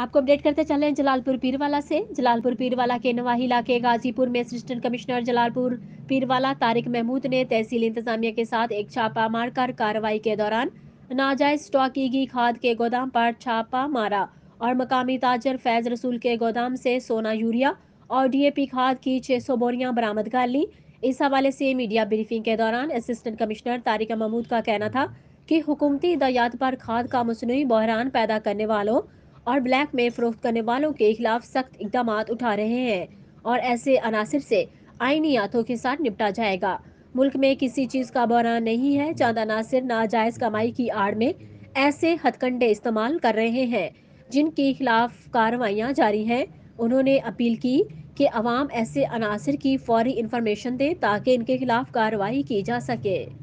आपको अपडेट करते चल रहे जलालपुर पीरवाला से जलालपुर पीरवाला के नवाही इलाके गाजीपुर में असिस्टेंट कमिश्नर जलालपुर पीरवाला तारिक महमूद ने तहसील इंतजामिया के साथ एक छापा मारकर कार्रवाई के दौरान नाजायज स्टॉक की गई खाद के गोदाम पर छापा मारा और मकामी ताजर फैज रसूल के गोदाम से सोना यूरिया और डीएपी खाद की 600 बोरियां बरामद कर ली इस हवाले से मीडिया ब्रीफिंग के दौरान असिस्टेंट कमिश्नर तारिक महमूद का कहना था कि हुकूमती हिदायत पर खाद का मसनू बहरान पैदा करने वालों और ब्लैक में फरोख्त करने वालों के खिलाफ सख्त इकदाम उठा रहे हैं और ऐसे अनासर से हाथों के साथ निपटा जाएगा मुल्क में किसी चीज़ का बौरा नहीं है चंद अनासर नाजायज कमाई की आड़ में ऐसे हथकंडे इस्तेमाल कर रहे हैं जिनके खिलाफ कार्रवाइयाँ जारी हैं उन्होंने अपील की कि अवाम ऐसे अनासर की फौरी इंफॉर्मेशन दें ताकि इनके खिलाफ कार्रवाई की जा सके